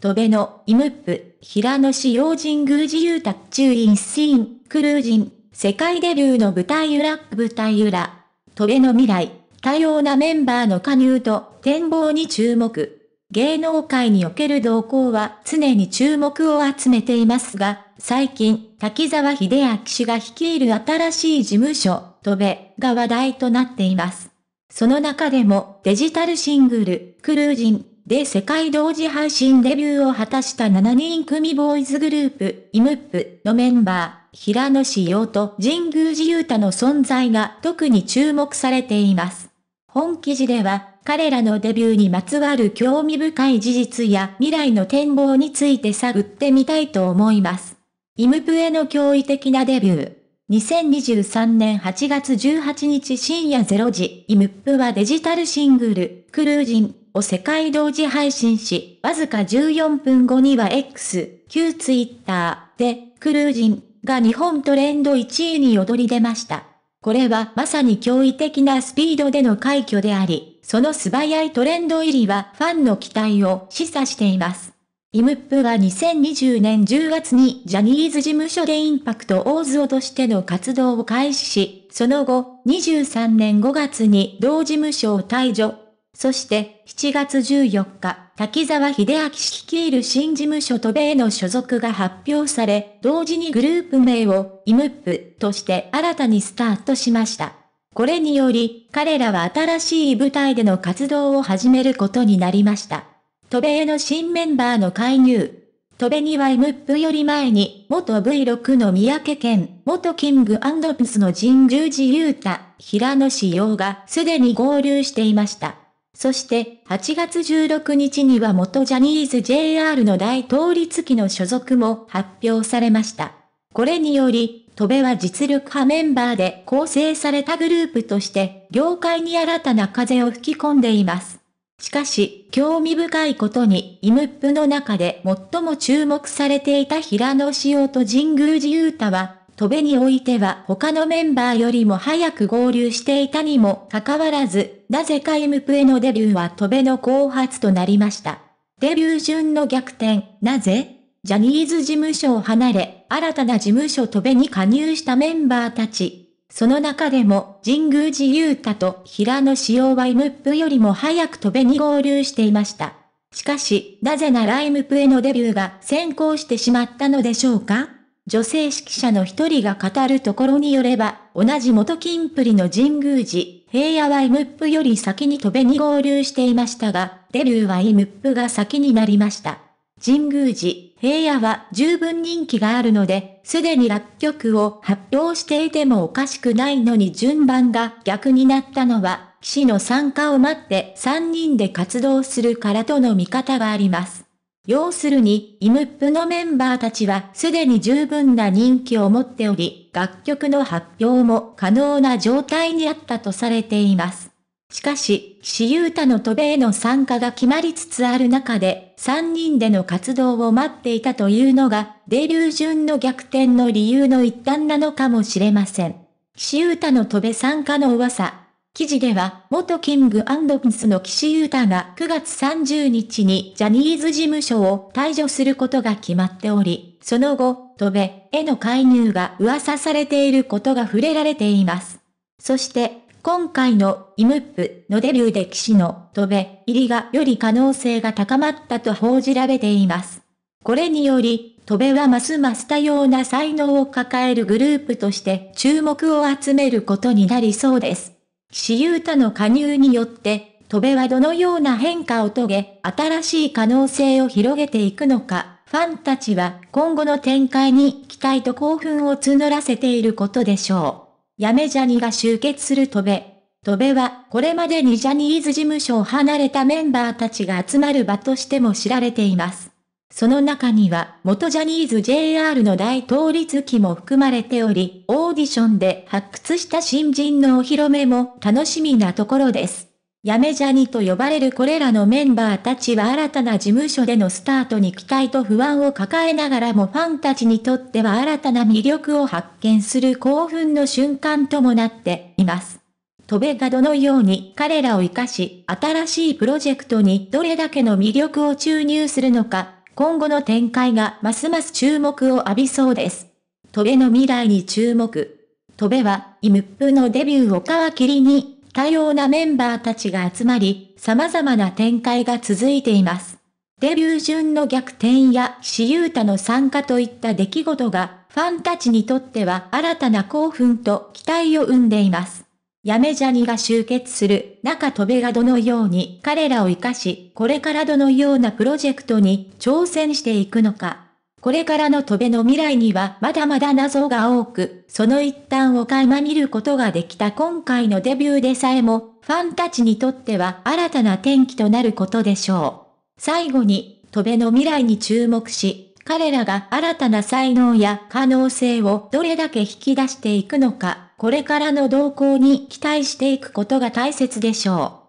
戸辺のイムップ、平野紫耀神宮寺優卓中院シーン、クルージン、世界デビューの舞台裏、舞台裏。戸辺の未来、多様なメンバーの加入と展望に注目。芸能界における動向は常に注目を集めていますが、最近、滝沢秀明氏が率いる新しい事務所、戸辺が話題となっています。その中でもデジタルシングル、クルージンで世界同時配信デビューを果たした7人組ボーイズグループ、イムップのメンバー、平野志陽と神宮寺勇太の存在が特に注目されています。本記事では、彼らのデビューにまつわる興味深い事実や未来の展望について探ってみたいと思います。イムプへの驚異的なデビュー。2023年8月18日深夜0時、イムップはデジタルシングル、クルージンを世界同時配信し、わずか14分後には X、旧 Twitter で、クルージンが日本トレンド1位に躍り出ました。これはまさに驚異的なスピードでの快挙であり、その素早いトレンド入りはファンの期待を示唆しています。イムップは2020年10月にジャニーズ事務所でインパクト大ズオとしての活動を開始し、その後、23年5月に同事務所を退場、そして7月14日、滝沢秀明率いる新事務所渡米の所属が発表され、同時にグループ名をイムップとして新たにスタートしました。これにより、彼らは新しい舞台での活動を始めることになりました。渡米の新メンバーの介入。戸米にはイムップより前に、元 V6 の三宅健、元キングプスの神宮寺勇太、平野志陽がすでに合流していました。そして8月16日には元ジャニーズ JR の大統立機の所属も発表されました。これにより、戸部は実力派メンバーで構成されたグループとして、業界に新たな風を吹き込んでいます。しかし、興味深いことに、イムップの中で最も注目されていた平野潮と神宮寺雄太は、戸部においては他のメンバーよりも早く合流していたにもかかわらず、なぜかイムプへのデビューは戸部の後発となりました。デビュー順の逆転、なぜジャニーズ事務所を離れ、新たな事務所戸部に加入したメンバーたち。その中でも、神宮寺勇太と平野紫耀はイムプよりも早く戸部に合流していました。しかし、なぜならイムプへのデビューが先行してしまったのでしょうか女性指揮者の一人が語るところによれば、同じ元金プリの神宮寺、平野はイムップより先に飛べに合流していましたが、デビューはイムップが先になりました。神宮寺、平野は十分人気があるので、すでに楽曲を発表していてもおかしくないのに順番が逆になったのは、騎士の参加を待って3人で活動するからとの見方があります。要するに、イムップのメンバーたちはすでに十分な人気を持っており、楽曲の発表も可能な状態にあったとされています。しかし、岸優太の渡米への参加が決まりつつある中で、3人での活動を待っていたというのが、デビュー順の逆転の理由の一端なのかもしれません。岸優太の渡米参加の噂、記事では、元キングピンスの岸優太が9月30日にジャニーズ事務所を退場することが決まっており、その後、戸部への介入が噂されていることが触れられています。そして、今回のイムップのデビューで騎士の戸部入りがより可能性が高まったと報じられています。これにより、戸部はますます多様な才能を抱えるグループとして注目を集めることになりそうです。私有他の加入によって、戸辺はどのような変化を遂げ、新しい可能性を広げていくのか、ファンたちは今後の展開に期待と興奮を募らせていることでしょう。やめジャニが集結する戸辺。戸辺はこれまでにジャニーズ事務所を離れたメンバーたちが集まる場としても知られています。その中には元ジャニーズ JR の大統率機も含まれており、オーディションで発掘した新人のお披露目も楽しみなところです。やめジャニと呼ばれるこれらのメンバーたちは新たな事務所でのスタートに期待と不安を抱えながらもファンたちにとっては新たな魅力を発見する興奮の瞬間ともなっています。トベがどのように彼らを活かし、新しいプロジェクトにどれだけの魅力を注入するのか、今後の展開がますます注目を浴びそうです。戸部の未来に注目。戸部は、イムップのデビューを皮切りに、多様なメンバーたちが集まり、様々な展開が続いています。デビュー順の逆転や、岸優太の参加といった出来事が、ファンたちにとっては新たな興奮と期待を生んでいます。やめじゃにが集結する中飛べがどのように彼らを活かし、これからどのようなプロジェクトに挑戦していくのか。これからの飛べの未来にはまだまだ謎が多く、その一端を垣間見ることができた今回のデビューでさえも、ファンたちにとっては新たな転機となることでしょう。最後に、飛べの未来に注目し、彼らが新たな才能や可能性をどれだけ引き出していくのか、これからの動向に期待していくことが大切でしょう。